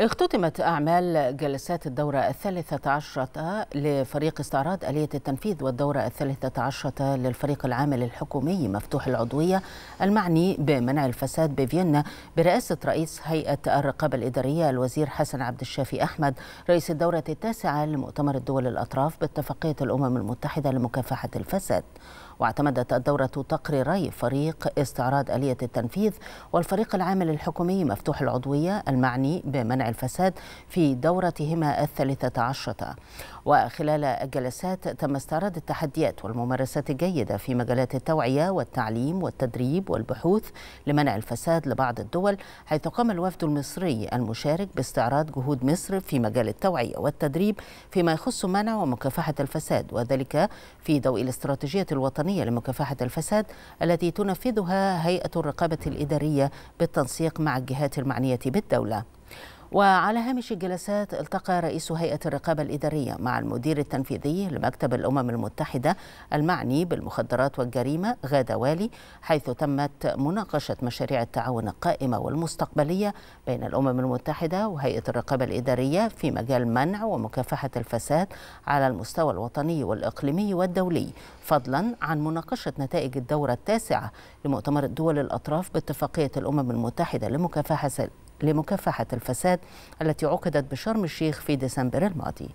اختتمت أعمال جلسات الدورة الثالثة عشرة لفريق استعراض آلية التنفيذ والدورة الثالثة عشرة للفريق العامل الحكومي مفتوح العضوية المعني بمنع الفساد بفيينا برئاسة رئيس هيئة الرقابة الإدارية الوزير حسن عبد الشافي أحمد رئيس الدورة التاسعة لمؤتمر الدول الأطراف باتفاقية الأمم المتحدة لمكافحة الفساد واعتمدت الدورة تقريري فريق استعراض آلية التنفيذ والفريق العامل الحكومي مفتوح العضوية المعني بمنع الفساد في دورتهما الثالثة عشرة وخلال الجلسات تم استعراض التحديات والممارسات الجيدة في مجالات التوعية والتعليم والتدريب والبحوث لمنع الفساد لبعض الدول حيث قام الوفد المصري المشارك باستعراض جهود مصر في مجال التوعية والتدريب فيما يخص منع ومكافحة الفساد وذلك في ضوء الاستراتيجية الوطنية الوطنية لمكافحة الفساد التي تنفذها هيئة الرقابة الإدارية بالتنسيق مع الجهات المعنية بالدولة وعلى هامش الجلسات التقى رئيس هيئة الرقابة الإدارية مع المدير التنفيذي لمكتب الأمم المتحدة المعني بالمخدرات والجريمة غادة والي حيث تمت مناقشة مشاريع التعاون القائمة والمستقبلية بين الأمم المتحدة وهيئة الرقابة الإدارية في مجال منع ومكافحة الفساد على المستوى الوطني والإقليمي والدولي فضلا عن مناقشة نتائج الدورة التاسعة لمؤتمر الدول الأطراف باتفاقية الأمم المتحدة لمكافحة لمكافحة الفساد التي عقدت بشرم الشيخ في ديسمبر الماضي